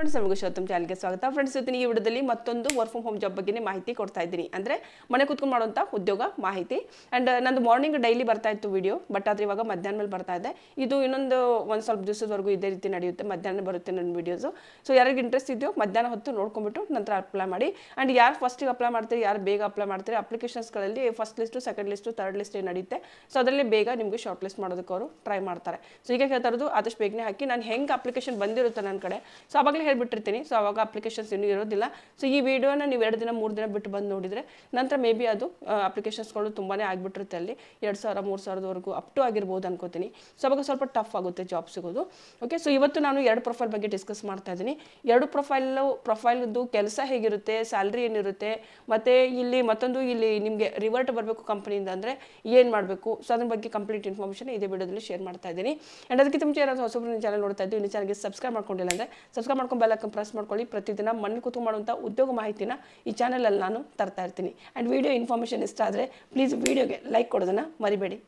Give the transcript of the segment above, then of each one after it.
friends ನಮಗೆ ಶೋತಮ್ ಚಾನಲ್ಗೆ ಸ್ವಾಗತ ಫ್ರೆಂಡ್ಸ್ ಇವತ್ತಿನ ಈ ವಿಡಿಯೋದಲ್ಲಿ ಮತ್ತೊಂದು ವರ್ಕ್ ಫ್ರಮ್ ಹೋಮ್ ಜಾಬ್ ಬಗ್ಗೆ ಮಾಹಿತಿ ಕೊಡ್ತಾ ಇದ್ದೀನಿ ಅಂದರೆ ಮನೆ ಕೂತ್ಕೊಂಡು ಮಾಡುವಂಥ ಉದ್ಯೋಗ ಮಾಹಿತಿ ಆ್ಯಂಡ್ uh, ನಂದು ಮಾರ್ನಿಂಗ್ ಡೈಲಿ ಬರ್ತಾ ಇತ್ತು ವಿಡಿಯೋ ಬಟ್ ಆದರೆ ಇವಾಗ ಮಧ್ಯಾಹ್ನ ಮೇಲೆ ಬರ್ತಾ ಇದೆ ಇದು ಇನ್ನೊಂದು ಒಂದು ಸ್ವಲ್ಪ ದಿವಸದವರೆಗೂ ಇದೇ ರೀತಿ ನಡೆಯುತ್ತೆ ಮಧ್ಯಾಹ್ನ ಬರುತ್ತೆ ನನ್ನ ವೀಡಿಯೋಸು ಸೊ ಯಾರಿಗೆ ಇಂಟ್ರೆಸ್ಟ್ ಇದೆಯೋ ಮಧ್ಯಾಹ್ನ ಹೊತ್ತು ನೋಡ್ಕೊಂಬಿಟ್ಟು ನಂತರ ಅಪ್ಲೈ ಮಾಡಿ ಆ್ಯಂಡ್ ಯಾರು ಫಸ್ಟಿಗೆ ಅಪ್ಲೈ ಮಾಡ್ತೀರಿ ಯಾರು ಬೇಗ ಅಪ್ಲೈ ಮಾಡ್ತೀರಿ ಅಪ್ಲಿಕೇಶನ್ಸ್ಗಳಲ್ಲಿ first list second list third list ನಡೆಯುತ್ತೆ ಸೊ ಅದರಲ್ಲಿ ಬೇಗ ನಿಮಗೆ ಶಾರ್ಟ್ ಲಿಸ್ಟ್ ಮಾಡೋದಕ್ಕೆ ಅವರು ಟ್ರೈ ಮಾಡ್ತಾರೆ ಸೊ ಈಗ ಹೇಳ್ತಾ ಇರೋದು ಆದಷ್ಟು ಬೇಗನೆ ಹಾಕಿ ನಾನು ಹೆಂಗೆ ಅಪ್ಲಿಕೇಶನ್ ಬಂದಿರುತ್ತೆ ನನ್ನ ಕಡೆ ಸೊ ಅವಾಗಲೇ ಹೇಳ್ಬಿಟ್ಟಿರ್ತೀನಿ ಸೊ ಅವಾಗ ಅಪ್ಲಿಕೇಶನ್ಸ್ ಇನ್ನೂ ಇರೋದಿಲ್ಲ ಸೊ ಈ ವಿಡಿಯೋನ ನೀವು ಎರಡು ದಿನ ಮೂರು ದಿನ ಬಿಟ್ಟು ಬಂದು ನೋಡಿದರೆ ನಂತರ ಮೇ ಬಿ ಅದು ಅಪ್ಲಿಕೇಶನ್ಸ್ಗಳು ತುಂಬಾ ಆಗಿಬಿಟ್ಟಿರುತ್ತೆ ಅಲ್ಲಿ ಎರಡು ಸಾವಿರ ಮೂರು ಸಾವಿರದವರೆಗೂ ಅಪ್ ಟು ಆಗಿರ್ಬೋದು ಅನ್ಕೋತೀನಿ ಸೊ ಅವಾಗ ಸ್ವಲ್ಪ ಟಫ್ ಆಗುತ್ತೆ ಜಾಬ್ ಸಿಗೋದು ಓಕೆ ಸೊ ಇವತ್ತು ನಾನು ಎರಡು ಪ್ರೊಫೈಲ್ ಬಗ್ಗೆ ಡಿಸ್ಕಸ್ ಮಾಡ್ತಾ ಇದ್ದೀನಿ ಎರಡು ಪ್ರೊಫೈಲು ಪ್ರೊಫೈಲ್ದು ಕೆಲಸ ಹೇಗಿರುತ್ತೆ ಸ್ಯಾಲ್ರಿ ಏನಿರುತ್ತೆ ಮತ್ತು ಇಲ್ಲಿ ಮತ್ತೊಂದು ಇಲ್ಲಿ ನಿಮಗೆ ರಿವರ್ಟ್ ಬರಬೇಕು ಕಂಪ್ನಿಯಿಂದ ಅಂದರೆ ಏನು ಮಾಡಬೇಕು ಸೊ ಅದ್ರ ಬಗ್ಗೆ ಕಂಪ್ಲೀಟ್ ಇನ್ಫಾರ್ಮೇಷನ್ ಇದೇ ವಿಡಿಯೋದಲ್ಲಿ ಶೇರ್ ಮಾಡ್ತಾ ಇದ್ದೀನಿ ಆ್ಯಂಡ್ ಅದಕ್ಕಿಂತ ಮುಂಚೆ ಯಾರಾದರೂ ಹೊಸಬ್ರು ಚಾನಲ್ ನೋಡ್ತಾ ಇದ್ದೀವಿ ಇನ್ನು ಚಾನಲ್ಗೆ ಸಬ್ಸ್ಕ್ರೈಬ್ ಮಾಡ್ಕೊಂಡಿಲ್ಲ ಅಂದರೆ ಸಬ್ಸ್ಕ್ರೈಬ್ ಮಾಡ್ಕೊಂಡು ಬೆಲ್ಲಕ್ಕೆ ಪ್ರೆಸ್ ಮಾಡ್ಕೊಳ್ಳಿ ಪ್ರತಿದಿನ ಮಣ್ಣು ಕುತು ಮಾಡುವಂಥ ಉದ್ಯೋಗ ಮಾಹಿತಿನ ಈ ಚಾನಲಲ್ಲಿ ನಾನು ತರ್ತಾ ಇರ್ತೀನಿ ಆ್ಯಂಡ್ ವಿಡಿಯೋ ಇನ್ಫಾರ್ಮೇಷನ್ ಇಷ್ಟ ಆದರೆ ಪ್ಲೀಸ್ ವೀಡಿಯೋಗೆ ಲೈಕ್ ಕೊಡೋದನ್ನು ಮರಿಬೇಡಿ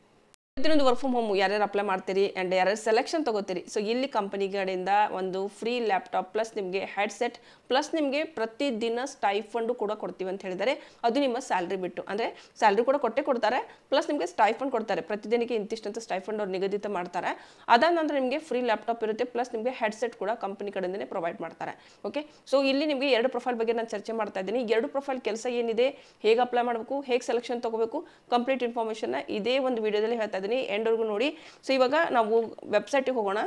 ಪ್ರತಿಯೊಂದು ವರ್ಕ್ ಫ್ರಮ್ ಹೋಮ್ ಯಾರ್ಯಾರು ಅಪ್ಲೈ ಮಾಡ್ತೀರಿ ಆ್ಯಂಡ್ ಯಾರ್ಯಾರು ಸೆಲೆಕ್ಷನ್ ತೊಗೋತೀರಿ ಸೊ ಇಲ್ಲಿ ಕಂಪನಿ ಕಡೆಯಿಂದ ಒಂದು ಫ್ರೀ ಲ್ಯಾಪ್ಟಾಪ್ ಪ್ಲಸ್ ನಿಮಗೆ ಹೆಡ್ಸೆಟ್ ಪ್ಲಸ್ ನಿಮಗೆ ಪ್ರತಿದಿನ ಸ್ಟೈಫಂಡು ಕೂಡ ಕೊಡ್ತೀವಿ ಅಂತ ಹೇಳಿದರೆ ಅದು ನಿಮ್ಮ ಸ್ಯಾಲ್ರಿ ಬಿಟ್ಟು ಅಂದರೆ ಸ್ಯಾಲ್ರಿ ಕೂಡ ಕೊಟ್ಟೆ ಕೊಡ್ತಾರೆ ಪ್ಲಸ್ ನಿಮಗೆ ಸ್ಟೈಫಂಡ್ ಕೊಡ್ತಾರೆ ಪ್ರತಿದಿನಕ್ಕೆ ಇಂತಿಷ್ಟಂತ ಸ್ಟೈಫಂಡ್ ಅವ್ರು ನಿಗದಿತ ಮಾಡ್ತಾರೆ ಅದಾದ ನಂತರ ನಿಮಗೆ ಫ್ರೀ ಲ್ಯಾಪ್ಟಾಪ್ ಇರುತ್ತೆ ಪ್ಲಸ್ ನಿಮಗೆ ಹೆಡ್ಸೆಟ್ ಕೂಡ ಕಂಪನಿ ಕಡೆಯಿಂದನೇ ಪ್ರೊವೈಡ್ ಮಾಡ್ತಾರೆ ಓಕೆ ಸೊ ಇಲ್ಲಿ ನಿಮಗೆ ಎರಡು ಪ್ರೊಫೈಲ್ ಬಗ್ಗೆ ನಾನು ಚರ್ಚೆ ಮಾಡ್ತಾ ಇದ್ದೀನಿ ಎರಡು ಪ್ರೊಫೈಲ್ ಕೆಲಸ ಏನಿದೆ ಹೇಗೆ ಅಪ್ಲೈ ಮಾಡಬೇಕು ಹೇಗೆ ಸೆಲೆಕ್ಷನ್ ತೊಗೋಬೇಕು ಕಂಪ್ಲೀಟ್ ಇನ್ಫಾರ್ಮೇಶನ್ ಇದೇ ಒಂದು ವಿಡಿಯೋದಲ್ಲಿ ಹೇಳ್ತಾ ಇದ್ದೀನಿ ಎಂಡ್ವರೆಗೂ ನೋಡಿ ಸೊ ಇವಾಗ ನಾವು ವೆಬ್ಸೈಟಿಗೆ ಹೋಗೋಣ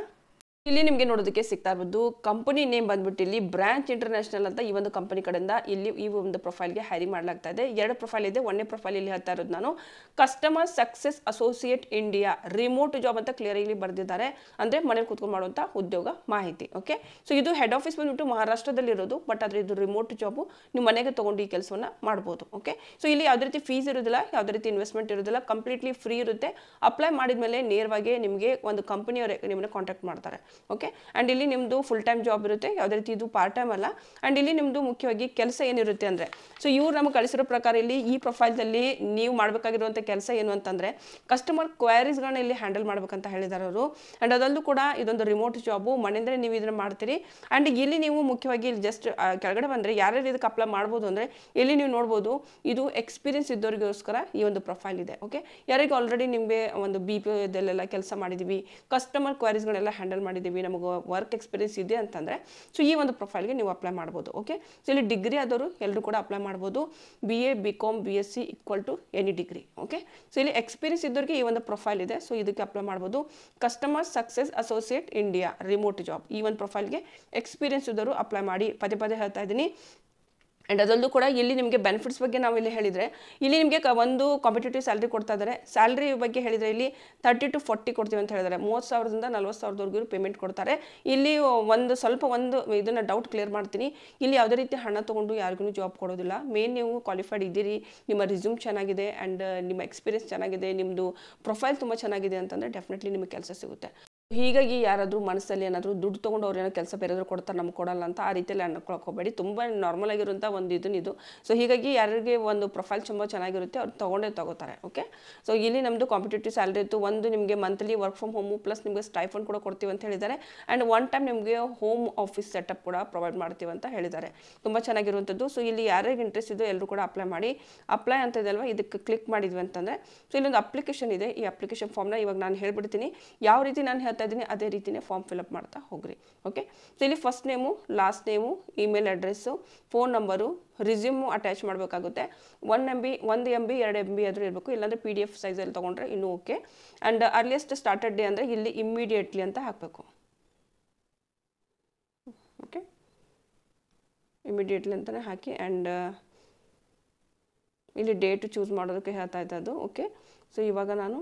ಇಲ್ಲಿ ನಿಮಗೆ ನೋಡೋದಕ್ಕೆ ಸಿಗ್ತಾ ಇರ್ಬೋದು ಕಂಪನಿ ನೇಮ್ ಬಂದ್ಬಿಟ್ಟು ಇಲ್ಲಿ ಬ್ರಾಂಚ್ ಇಂಟರ್ನ್ಯಾಷನಲ್ ಅಂತ ಈ ಒಂದು ಕಂಪನಿ ಕಡೆಯಿಂದ ಇಲ್ಲಿ ಈ ಒಂದು ಪ್ರೊಫೈಲ್ಗೆ ಹ್ಯಾರಿ ಮಾಡಲಾಗ್ತಾ ಇದೆ ಎರಡು ಪ್ರೊಫೈಲ್ ಇದೆ ಒಂದೇ ಪ್ರೊಫೈಲ್ ಇಲ್ಲಿ ಹೇಳ್ತಾ ಇರೋದು ನಾನು customer success associate India remote job ಅಂತ ಕ್ಲಿಯರ್ ಇಲ್ಲಿ ಬರೆದಿದ್ದಾರೆ ಅಂದರೆ ಮನೇಲಿ ಕುತ್ಕೊಂಡು ಮಾಡುವಂಥ ಉದ್ಯೋಗ ಮಾಹಿತಿ ಓಕೆ ಸೊ ಇದು ಹೆಡ್ ಆಫೀಸ್ ಬಂದ್ಬಿಟ್ಟು ಮಹಾರಾಷ್ಟ್ರದಲ್ಲಿರೋದು ಬಟ್ ಆದರೆ ಇದು ರಿಮೋಟ್ ಜಾಬು ನೀವು ಮನೆಗೆ ತೊಗೊಂಡು ಈ ಕೆಲಸವನ್ನು ಮಾಡ್ಬೋದು ಓಕೆ ಸೊ ಇಲ್ಲಿ ಯಾವುದೇ ರೀತಿ ಫೀಸ್ ಇರೋದಿಲ್ಲ ಯಾವುದೇ ರೀತಿ ಇನ್ವೆಸ್ಟ್ಮೆಂಟ್ ಇರೋದಿಲ್ಲ ಕಂಪ್ಲೀಟ್ಲಿ ಫ್ರೀ ಇರುತ್ತೆ ಅಪ್ಲೈ ಮಾಡಿದ ಮೇಲೆ ನೇರವಾಗಿ ನಿಮಗೆ ಒಂದು ಕಂಪನಿಯವರೇ ನಿಮ್ಮನ್ನ ಕಾಂಟ್ಯಾಕ್ಟ್ ಮಾಡ್ತಾರೆ ಓಕೆ ಆ್ಯಂಡ್ ಇಲ್ಲಿ ನಿಮ್ಮದು ಫುಲ್ ಟೈಮ್ ಜಾಬ್ ಇರುತ್ತೆ ಯಾವುದೇ ರೀತಿ ಇದು ಪಾರ್ಟ್ ಟೈಮ್ ಅಲ್ಲ ಆ್ಯಂಡ್ ಇಲ್ಲಿ ನಿಮ್ಮದು ಮುಖ್ಯವಾಗಿ ಕೆಲಸ ಏನಿರುತ್ತೆ ಅಂದರೆ ಸೊ ಇವ್ರು ನಮಗೆ ಕಳಿಸಿರೋ ಪ್ರಕಾರ ಇಲ್ಲಿ ಈ ಪ್ರೊಫೈಲ್ದಲ್ಲಿ ನೀವು ಮಾಡಬೇಕಾಗಿರುವಂಥ ಕೆಲಸ ಏನು ಅಂತಂದರೆ ಕಸ್ಟಮರ್ ಕ್ವೈರೀಸ್ಗಳನ್ನ ಇಲ್ಲಿ ಹ್ಯಾಂಡಲ್ ಮಾಡ್ಬೇಕಂತ ಹೇಳಿದಾರೆ ಅವರು ಆ್ಯಂಡ್ ಅದಲ್ಲೂ ಕೂಡ ಇದೊಂದು ರಿಮೋಟ್ ಜಾಬು ಮನೆಯಿಂದಲೇ ನೀವು ಇದನ್ನು ಮಾಡ್ತೀರಿ ಆ್ಯಂಡ್ ಇಲ್ಲಿ ನೀವು ಮುಖ್ಯವಾಗಿ ಇಲ್ಲಿ ಜಸ್ಟ್ ಕೆಳಗಡೆ ಬಂದರೆ ಯಾರ್ಯಾರು ಇದಕ್ಕೆ ಅಪ್ಲೈ ಮಾಡ್ಬೋದು ಅಂದರೆ ಇಲ್ಲಿ ನೀವು ನೋಡ್ಬೋದು ಇದು ಎಕ್ಸ್ಪೀರಿಯನ್ಸ್ ಇದ್ದವರಿಗೋಸ್ಕರ ಈ ಒಂದು ಪ್ರೊಫೈಲ್ ಇದೆ ಓಕೆ ಯಾರಿಗೆ ಆಲ್ರೆಡಿ ನಿಮಗೆ ಒಂದು ಬಿ ಪಿ ಕೆಲಸ ಮಾಡಿದ್ದೀವಿ ಕಸ್ಟಮರ್ ಕ್ವೈರೀಸ್ಗಳೆಲ್ಲ ಹ್ಯಾಂಡಲ್ ಮಾಡಿದ್ದೀವಿ ಇದ್ದೀವಿ ನಮಗೆ ವರ್ಕ್ ಎಕ್ಸ್ಪೀರಿಯನ್ಸ್ ಇದೆ ಅಂತಂದರೆ ಸೊ ಈ ಒಂದು ಪ್ರೊಫೈಲ್ಗೆ ನೀವು ಅಪ್ಲೈ ಮಾಡ್ಬೋದು ಓಕೆ ಸೊ ಇಲ್ಲಿ ಡಿಗ್ರಿ ಆದವರು ಎಲ್ಲರೂ ಕೂಡ ಅಪ್ಲೈ ಮಾಡ್ಬೋದು B A B com B S C equal to any degree okay so ಇಲ್ಲಿ ಎಕ್ಸ್ಪೀರಿಯನ್ಸ್ ಇದ್ದವ್ರಿಗೆ ಈ ಒಂದು ಪ್ರೊಫೈಲ್ ಇದೆ ಸೊ ಇದಕ್ಕೆ ಅಪ್ಲೈ ಮಾಡ್ಬೋದು customer success associate India remote job ಈ ಒಂದು ಪ್ರೊಫೈಲ್ಗೆ ಎಕ್ಸ್ಪೀರಿಯನ್ಸ್ ಇದ್ದವರು ಅಪ್ಲೈ ಮಾಡಿ ಪದೇ ಪದೇ ಹೇಳ್ತಾ ಇದ್ದೀನಿ ಆ್ಯಂಡ್ ಅದರಲ್ಲೂ ಕೂಡ ಇಲ್ಲಿ ನಿಮಗೆ ಬೆನಿಫಿಟ್ಸ್ ಬಗ್ಗೆ ನಾವು ಇಲ್ಲಿ ಹೇಳಿದರೆ ಇಲ್ಲಿ ನಿಮಗೆ ಒಂದು ಕಾಂಪಿಟೇಟಿವ್ ಸ್ಯಾಲ್ರಿ ಕೊಡ್ತಾ ಇದ್ದಾರೆ ಸ್ಯಾಲ್ರಿ ಬಗ್ಗೆ ಹೇಳಿದರೆ ಇಲ್ಲಿ ತರ್ಟಿ ಟು ಫೋರ್ಟಿ ಕೊಡ್ತೀವಿ ಅಂತ ಹೇಳಿದ್ದಾರೆ ಮೂವತ್ತು ಸಾವಿರದಿಂದ ನಲ್ವತ್ತು ಸಾವಿರದವರೆಗೂ ಪೇಮೆಂಟ್ ಕೊಡ್ತಾರೆ ಇಲ್ಲಿ ಒಂದು ಸ್ವಲ್ಪ ಒಂದು ಇದನ್ನು ಡೌಟ್ ಕ್ಲಿಯರ್ ಮಾಡ್ತೀನಿ ಇಲ್ಲಿ ಯಾವುದೇ ರೀತಿ ಹಣ ತೊಗೊಂಡು ಯಾರಿಗೂ ಜಾಬ್ ಕೊಡೋದಿಲ್ಲ ಮೇನ್ ನೀವು ಕ್ವಾಲಿಫೈಡ್ ಇದ್ದೀರಿ ನಿಮ್ಮ ರಿಸ್ಯೂಮ್ ಚೆನ್ನಾಗಿದೆ ಆ್ಯಂಡ್ ನಿಮ್ಮ ಎಕ್ಸ್ಪೀರಿಯನ್ಸ್ ಚೆನ್ನಾಗಿದೆ ನಿಮ್ಮದು ಪ್ರೊಫೈಲ್ ತುಂಬ ಚೆನ್ನಾಗಿದೆ ಅಂತಂದರೆ ಡೆಫಿನೆಟ್ಲಿ ನಿಮಗೆ ಕೆಲಸ ಸಿಗುತ್ತೆ ಹೀಗಾಗಿ ಯಾರಾದರೂ ಮನಸ್ಸಲ್ಲಿ ಏನಾದರೂ ದುಡ್ಡು ತೊಗೊಂಡು ಅವ್ರು ಏನೋ ಕೆಲಸ ಬೇರೆದ್ರು ಕೊಡ್ತಾರೆ ನಮ್ಗೆ ಕೊಡಲ್ಲ ಅಂತ ಆ ರೀತಿಯಲ್ಲಿ ಅನ್ಕೊಳಕ್ಕೆ ಹೋಗಬೇಡಿ ತುಂಬ ನಾರ್ಮಲ್ ಆಗಿರುವಂಥ ಒಂದು ಇದು ಇದು ಸೊ ಹೀಗಾಗಿ ಯಾರಿಗೆ ಒಂದು ಪ್ರೊಫೈಲ್ ತುಂಬ ಚೆನ್ನಾಗಿರುತ್ತೆ ಅವ್ರು ತೊಗೊಂಡೇ ತೊಗೋತಾರೆ ಓಕೆ ಸೊ ಇಲ್ಲಿ ನಮ್ಮದು ಕಾಂಪಿಟೇಟಿವ್ ಸ್ಯಾಲ್ರಿ ಇತ್ತು ಒಂದು ನಿಮಗೆ monthly work from home plus ನಿಮಗೆ ಸ್ಟೈಫನ್ ಕೂಡ ಕೊಡ್ತೀವಿ ಅಂತ ಹೇಳಿದ್ದಾರೆ ಆ್ಯಂಡ್ ಒನ್ ಟೈಮ್ ನಿಮಗೆ ಹೋಮ್ ಆಫೀಸ್ ಸೆಟಪ್ ಕೂಡ ಪ್ರೊವೈಡ್ ಮಾಡ್ತೀವಿ ಅಂತ ಹೇಳಿದ್ದಾರೆ ತುಂಬ ಚೆನ್ನಾಗಿರುವಂಥದ್ದು ಸೊ ಇಲ್ಲಿ ಯಾರಿಗೆ ಇಂಟ್ರೆಸ್ಟ್ ಇದೆ ಎಲ್ಲರೂ ಕೂಡ ಅಪ್ಲೈ ಮಾಡಿ ಅಪ್ಲೈ ಅಂತ ಇದೆ ಅಲ್ವಾ ಇದಕ್ಕೆ ಕ್ಲಿಕ್ ಮಾಡಿದ್ವಿ ಅಂತಂದರೆ ಸೊ ಇಲ್ಲೊಂದು ಅಪ್ಲಿಕೇಶನ್ ಇದೆ ಈ ಅಪ್ಲಿಕೇಶನ್ ಫಾರ್ಮ್ನ ಇವಾಗ ನಾನು ಹೇಳ್ಬಿಡ್ತೀನಿ ಯಾವ ರೀತಿ ನಾನು ಹೇಳ್ತಾ ಇದ್ದೀನಿ ಅದೇ ರೀತಿಯೇ ಫಾರ್ಮ್ ಫಿಲಪ್ ಮಾಡ್ತಾ ಹೋಗ್ರಿ ಓಕೆ ಸೊ ಇಲ್ಲಿ first name last name email address phone number resume attach ಮಾಡಬೇಕಾಗುತ್ತೆ ಒನ್ ಎಮ್ ಬಿ ಒಂದು ಎಮ್ ಬಿ ಎರಡು ಎಮ್ ಬಿ ಆದರೂ ಇರಬೇಕು ಇಲ್ಲಾಂದರೆ ಪಿ ಡಿ ಎಫ್ ಸೈಜಲ್ಲಿ ತೊಗೊಂಡ್ರೆ ಇನ್ನೂ okay and earliest started day ಅಂದರೆ ಇಲ್ಲಿ ಇಮ್ಮಿಡಿಯೇಟ್ಲಿ ಅಂತ ಹಾಕಬೇಕು ಓಕೆ ಇಮಿಡಿಯೇಟ್ಲಿ ಅಂತಲೇ ಹಾಕಿ ಆ್ಯಂಡ್ ಇಲ್ಲಿ ಡೇಟು ಚೂಸ್ ಮಾಡೋದಕ್ಕೆ ಹೇಳ್ತಾ ಇದ್ದದ್ದು ಓಕೆ ಸೊ ಇವಾಗ ನಾನು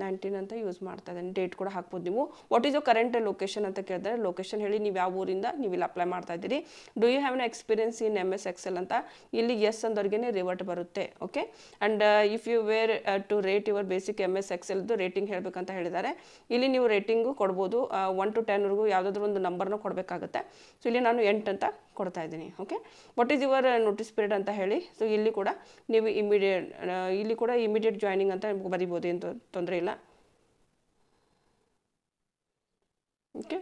ನೈನ್ಟೀನ್ ಅಂತ ಯೂಸ್ ಮಾಡ್ತಾ ಇದ್ದೀನಿ ಡೇಟ್ ಕೂಡ ಹಾಕ್ಬೋದು ನೀವು what is your current location ಅಂತ ಕೇಳಿದ್ರೆ ಲೊಕೇಶನ್ ಹೇಳಿ ನೀವು ಯಾವ ಊರಿಂದ ನೀವು ಇಲ್ಲಿ ಅಪ್ಲೈ ಮಾಡ್ತಾ ಇದ್ದೀರಿ do you have an experience in M S Excel ಅಂತ ಇಲ್ಲಿ ಎಸ್ ಅಂದವ್ರಿಗೆ ರಿವರ್ಟ್ ಬರುತ್ತೆ okay and if you were to rate your basic M S ಎಕ್ಸೆಲ್ದು ರೇಟಿಂಗ್ ಹೇಳಬೇಕಂತ ಹೇಳಿದ್ದಾರೆ ಇಲ್ಲಿ ನೀವು ರೇಟಿಂಗು ಕೊಡ್ಬೋದು ಒನ್ uh, ಟು ಟೆನ್ವರೆಗೂ ಯಾವುದಾದ್ರೂ ಒಂದು ನಂಬರ್ನೂ ಕೊಡಬೇಕಾಗುತ್ತೆ ಸೊ ಇಲ್ಲಿ ನಾನು ಎಂಟು ಅಂತ ಕೊಡ್ತಾ ಇದ್ದೀನಿ okay what is your notice period ಅಂತ ಹೇಳಿ ಸೊ ಇಲ್ಲಿ ಕೂಡ ನೀವು ಇಮಿಡಿಯೇಟ್ uh, ಇಲ್ಲಿ ಕೂಡ ಇಮಿಡಿಯೇಟ್ ಜಾಯ್ನಿಂಗ್ ಅಂತ ಬರಿಬೋದು ಏನು ತೊಂದರೆ ಇಲ್ಲ ಓಕೆ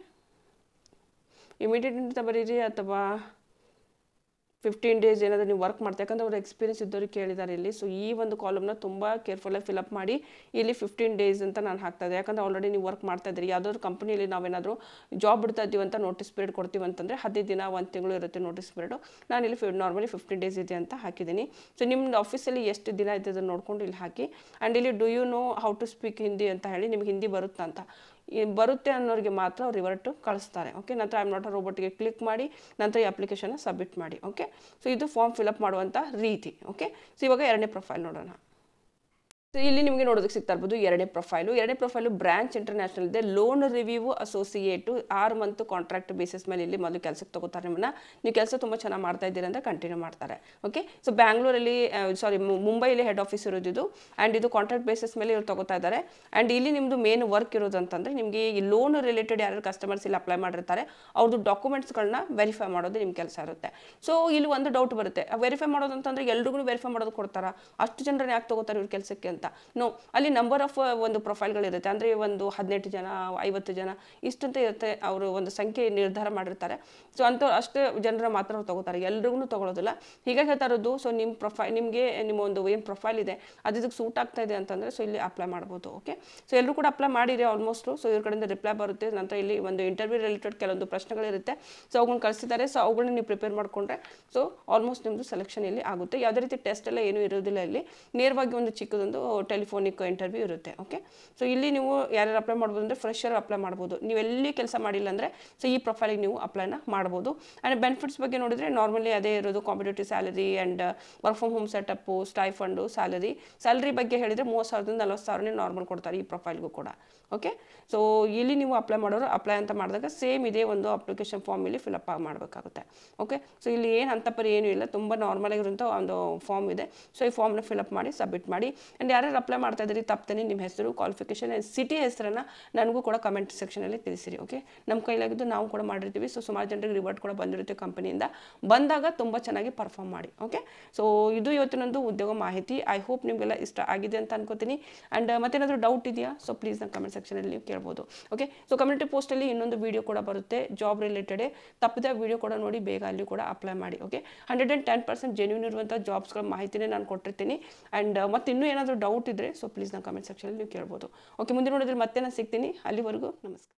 ಇಮಿಡಿಯೇಟ್ ಅಂತ ಬರೀರಿ ಅಥವಾ ಫಿಫ್ಟೀನ್ ಡೇಸ್ ಏನಾದರೂ ನೀವು ವರ್ಕ್ ಮಾಡ್ತಾ ಯಾಕಂದರೆ ಅವ್ರ ಎಕ್ಸ್ಪೀರಿಯನ್ಸ್ ಇದ್ದವರು ಕೇಳಿದ್ದಾರೆ ಇಲ್ಲಿ ಸೊ ಈ ಒಂದು ಕಾಲಮ್ನ ತುಂಬ ಕೇರ್ಫುಲ್ಲಾಗಿ ಫಿಲಪ್ ಮಾಡಿ ಇಲ್ಲಿ ಫಿಫ್ಟೀನ್ ಡೇಸ್ ಅಂತ ನಾನು ಹಾಕ್ತಾ ಯಾಕಂದ್ರೆ ಯಾಕಂದರೆ ಆಲ್ರೆಡಿ ನೀವು ವರ್ಕ್ ಮಾಡ್ತಾ ಇದ್ದೀರಿ ಯಾವುದಾದ್ರು ಕಂಪ್ನಿಯಲ್ಲಿ ನಾವೇನಾದರೂ ಜಾಬ್ ಬಿಡ್ತಾ ಇದ್ದೀವಿ ಅಂತ ನೋಟಿಸ್ ಪೀರಿಯಡ್ ಕೊಡ್ತೀವಿ ಅಂತಂದರೆ ಹದಿನೈದು ದಿನ ಒಂದು ತಿಂಗಳು ಇರುತ್ತೆ ನೋಟಿಸ್ ಪೀರಿಯಡು ನಾನು ಇಲ್ಲಿ ಫಿ ನಾರ್ಮಲಿ ಫಿಫ್ಟೀನ್ ಡೇಸ್ ಇದೆ ಅಂತ ಹಾಕಿದ್ದೀನಿ ಸೊ ನಿಮ್ಮ ಆಫೀಸಲ್ಲಿ ಎಷ್ಟು ದಿನ ಇದೆ ಅದನ್ನು ನೋಡಿಕೊಂಡು ಇಲ್ಲಿ ಹಾಕಿ ಆ್ಯಂಡ್ ಇಲ್ಲಿ do you know how to speak Hindi ಅಂತ ಹೇಳಿ ನಿಮ್ಗೆ ಹಿಂದಿ ಬರುತ್ತಾ ಅಂತ ಬರುತ್ತೆ ಅನ್ನೋರಿಗೆ ಮಾತ್ರ ಅವ್ರು ರಿವರ್ಟು ಕಳಿಸ್ತಾರೆ ಓಕೆ ನಂತರ ಐ ಆಮ್ ನಾಟ್ ರೋಬೋಟಿಗೆ ಕ್ಲಿಕ್ ಮಾಡಿ ನಂತರ ಈ ಅಪ್ಲಿಕೇಶನ್ನ ಸಬ್ಮಿಟ್ ಮಾಡಿ ಓಕೆ ಸೊ ಇದು ಫಾರ್ಮ್ ಫಿಲಪ್ ಮಾಡುವಂಥ ರೀತಿ ಓಕೆ ಸೊ ಇವಾಗ ಎರಡನೇ ಪ್ರೊಫೈಲ್ ನೋಡೋಣ ಸೊ ಇಲ್ಲಿ ನಿಮಗೆ ನೋಡೋದಕ್ಕೆ ಸಿಗ್ತಾ ಇರ್ಬೋದು ಎರಡನೇ ಪ್ರೊಫೈಲು ಎರಡನೇ ಪ್ರೊಫೈಲು ಬ್ರಾಂಚ್ ಇಂಟರ್ನ್ಯಾಷನಲ್ ಇದೆ ಲೋನ್ ರಿವ್ಯೂ ಅಸೋಸಿಯೇಟು ಆರು ಮಂತ್ ಕಾಂಟ್ರಾಕ್ಟ್ ಬೇಸಿಸ್ ಮೇಲೆ ಇಲ್ಲಿ ಮೊದಲು ಕೆಲಸಕ್ಕೆ ತೊಗೋತಾರೆ ನಿಮ್ಮನ್ನು ನೀವು ಕೆಲಸ ತುಂಬ ಚೆನ್ನಾಗಿ ಮಾಡ್ತಾ ಇದ್ದೀರ ಅಂತ ಕಂಟಿನ್ಯೂ ಮಾಡ್ತಾರೆ ಓಕೆ ಸೊ ಬ್ಯಾಂಗ್ಳೂರಲ್ಲಿ ಸಾರಿ ಮುಂಬೈಲಿ ಹೆಡ್ ಆಫೀಸ್ ಇದು ಆ್ಯಂಡ್ ಇದು ಕಾಂಟ್ರಾಕ್ಟ್ ಬೇಸಿಸ್ ಮೇಲೆ ಇವ್ರು ತಗೋತಾ ಇದ್ದಾರೆ ಆ್ಯಂಡ್ ಇಲ್ಲಿ ನಿಮ್ಮದು ಮೇನ್ ವರ್ಕ್ ಇರೋದು ಅಂತಂದರೆ ನಿಮಗೆ ಈ ಲೋನ್ ರಿಲೇಟೆಡ್ ಯಾರು ಕಸ್ಟಮರ್ಸ್ ಇಲ್ಲಿ ಅಪ್ಲೈ ಮಾಡಿರ್ತಾರೆ ಅವ್ರದ್ದು ಡಾಕ್ಯುಮೆಂಟ್ಸ್ಗಳನ್ನ ವೆರಿಫೈ ಮಾಡೋದು ನಿಮ್ಮ ಕೆಲಸ ಇರುತ್ತೆ ಸೊ ಇಲ್ಲಿ ಒಂದು ಡೌಟ್ ಬರುತ್ತೆ ವೆರಿಫೈ ಮಾಡೋದಂತಂದರೆ ಎಲ್ರಿಗೂ ವೆರಿಫೈ ಮಾಡೋದು ಕೊಡ್ತಾರಾ ಅಷ್ಟು ಜನರನ್ನು ಯಾಕೆ ತಗೋತಾರೆ ಇವ್ರ ಕೆಲಸಕ್ಕೆ ಅಂತ ನೋ ಅಲ್ಲಿ ನಂಬರ್ ಆಫ್ uh, ಒಂದು ಇರುತ್ತೆ ಅಂದರೆ ಒಂದು ಹದಿನೆಂಟು ಜನ ಐವತ್ತು ಜನ ಇಷ್ಟಂತ ಇರುತ್ತೆ ಅವರು ಒಂದು ಸಂಖ್ಯೆ ನಿರ್ಧಾರ ಮಾಡಿರ್ತಾರೆ ಸೊ ಅಂತ ಅಷ್ಟು ಜನರ ಮಾತ್ರ ತೊಗೋತಾರೆ ಎಲ್ರಿಗೂ ತೊಗೊಳೋದಿಲ್ಲ ಹೀಗಾಗಿ ಹೇಳ್ತಾ ಇರೋದು ಸೊ ನಿಮ್ಮ ಪ್ರೊಫೈಲ್ ನಿಮಗೆ ನಿಮ್ಮ ಒಂದು ಏನು ಪ್ರೊಫೈಲ್ ಇದೆ ಅದು ಇದಕ್ಕೆ ಸೂಟ್ ಆಗ್ತಾ ಇದೆ ಅಂತಂದರೆ ಸೊ ಇಲ್ಲಿ ಅಪ್ಲೈ ಮಾಡ್ಬೋದು ಓಕೆ ಸೊ ಎಲ್ಲರೂ ಕೂಡ ಅಪ್ಲೈ ಮಾಡಿರಿ ಆಲ್ಮೋಸ್ಟು ಸೊ ಇವ್ರ ಕಡೆಯಿಂದ ರಿಪ್ಲೈ ಬರುತ್ತೆ ನಂತರ ಇಲ್ಲಿ ಒಂದು ಇಂಟರ್ವ್ಯೂ ರಿಲೇಟೆಡ್ ಕೆಲವೊಂದು ಪ್ರಶ್ನೆಗಳಿರುತ್ತೆ ಸೊ ಅವುಗಳನ್ನ ಕಳಿಸಿದ್ದಾರೆ ಸೊ ಅವುಗಳನ್ನ ನೀವು ಪ್ರಿಪೇರ್ ಮಾಡಿಕೊಂಡ್ರೆ ಸೊ ಆಲ್ಮೋಸ್ಟ್ ನಿಮ್ಮದು ಸೆಲೆಕ್ಷನ್ ಇಲ್ಲಿ ಆಗುತ್ತೆ ಯಾವುದೇ ರೀತಿ ಟೆಸ್ಟ್ ಎಲ್ಲ ಏನೂ ಇರೋದಿಲ್ಲ ಇಲ್ಲಿ ನೇರವಾಗಿ ಒಂದು ಚಿಕ್ಕದೊಂದು ಟೆಲಿಫೋನಿಕ್ ಇಂಟರ್ವ್ಯೂ ಇರುತ್ತೆ ಓಕೆ ಸೊ ಇಲ್ಲಿ ನೀವು ಯಾರ್ಯಾರು ಅಪ್ಲೈ ಮಾಡ್ಬೋದು ಅಂದರೆ ಫ್ರೆಶರ್ ಅಪ್ಲೈ ಮಾಡ್ಬೋದು ಎಲ್ಲಿ ಕೆಲಸ ಮಾಡಿಲ್ಲ ಅಂದರೆ ಸೊ ಈ ಪ್ರೊಫೈಲಿಗೆ ನೀವು ಅಪ್ಲೈನ ಮಾಡ್ಬೋದು ಆ್ಯಂಡ್ ಬೆನಿಫಿಟ್ಸ್ ಬಗ್ಗೆ ನೋಡಿದರೆ ನಾರ್ಮಲಿ ಅದೇ ಇರೋದು competitive salary and work from home setup stipend salary salary ಬಗ್ಗೆ ಹೇಳಿದರೆ ಮೂವತ್ತು ಸಾವಿರದಿಂದ ನಲ್ವತ್ತು ಸಾವಿರನೇ ನಾರ್ಮಲ್ ಕೊಡ್ತಾರೆ ಈ ಪ್ರೊಫೈಲ್ಗೂ ಕೂಡ ಓಕೆ ಸೊ ಇಲ್ಲಿ ನೀವು ಅಪ್ಲೈ ಮಾಡೋರು ಅಪ್ಲೈ ಅಂತ ಮಾಡಿದಾಗ ಸೇಮ್ ಇದೇ ಒಂದು ಅಪ್ಲಿಕೇಶನ್ ಫಾರ್ಮ್ ಇಲ್ಲಿ ಅಪ್ ಮಾಡಬೇಕಾಗುತ್ತೆ ಓಕೆ ಸೊ ಇಲ್ಲಿ ಏನು ಅಂತ ಪರಿ ಏನೂ ಇಲ್ಲ ತುಂಬ ನಾರ್ಮಲ್ ಆಗಿರುವಂಥ ಒಂದು ಫಾರ್ಮ್ ಇದೆ ಸೊ ಈ ಫಾರ್ಮ್ನ ಫಿಲಪ್ ಮಾಡಿ ಸಬ್ಮಿಟ್ ಮಾಡಿ ಆ್ಯಂಡ್ ಯಾರ್ಯಾರು ಅಪ್ಲೈ ಮಾಡ್ತಾ ಇದ್ದೀರಿ ತಪ್ಪೇನೆ ನಿಮ್ಮ ಹೆಸರು ಕ್ವಾಲಿಫಿಕೇಷನ್ ಸಿಟಿ ಹೆಸರನ್ನ ನನಗೂ ಕೂಡ ಕಮೆಂಟ್ ಸೆಕ್ಷನಲ್ಲಿ ತಿಳಿಸಿರಿ ಓಕೆ ನಮ್ಮ ಕೈಲಾಗಿದ್ದು ನಾವು ಕೂಡ ಮಾಡಿರ್ತೀವಿ ಸೊ ಸುಮಾರು ಜನರಿಗೆ ರಿವಾರ್ಡ್ ಕೂಡ ಬಂದಿರುತ್ತೆ ಕಂಪನಿಯಿಂದ ಬಂದಾಗ ತುಂಬ ಚೆನ್ನಾಗಿ ಪರ್ಫಾರ್ಮ್ ಮಾಡಿ ಓಕೆ ಸೊ ಇದು ಇವತ್ತಿನೊಂದು ಉದ್ಯೋಗ ಮಾಹಿತಿ ಐ ಹೋಪ್ ನಿಮಗೆಲ್ಲ ಇಷ್ಟ ಆಗಿದೆ ಅಂತ ಅನ್ಕೋತೀನಿ ಆ್ಯಂಡ್ ಮತ್ತೇನಾದರೂ ಡೌಟ್ ಇದೆಯಾ ಸೊ ಪ್ಲೀಸ್ ನಾನು ಕಮೆಂಟ್ ಸೆಕ್ಷನಲ್ಲಿ ನೀವು ಕೇಳ್ಬೋದು ಓಕೆ ಸೊ ಕಮ್ಯುನಿಟಿ ಪೋಸ್ಟಲ್ಲಿ ಇನ್ನೊಂದು ವೀಡಿಯೋ ಕೂಡ ಬರುತ್ತೆ ಜಾಬ್ ರಿಲೇಟೆಡ್ ತಪ್ಪದ ವೀಡಿಯೋ ಕೂಡ ನೋಡಿ ಬೇಗ ಅಲ್ಲಿ ಕೂಡ ಅಪ್ಲೈ ಮಾಡಿ okay hundred and ten percent genuine ಇರುವಂಥ ಜಾಬ್ಸ್ಗಳ ಮಾಹಿತಿನೇ ನಾನು ಕೊಟ್ಟಿರ್ತೀನಿ ಆ್ಯಂಡ್ ಮತ್ತೆ ಇನ್ನೂ ಏನಾದರೂ ಡೌಟ್ ಡೌಟ್ ಇದ್ದರೆ ಸೊ ಪ್ಲೀಸ್ ನಾವು ಕಮೆಂಟ್ ಸೆಕ್ಷನ್ ನೀವು ಕೇಳ್ಬೋದು ಓಕೆ ಮುಂದೆ ನೋಡಿದ್ರೆ ಮತ್ತೆ ನಾನು ಸಿಗ್ತೀನಿ ಅಲ್ಲಿವರೆಗೂ ನಮಸ್ಕಾರ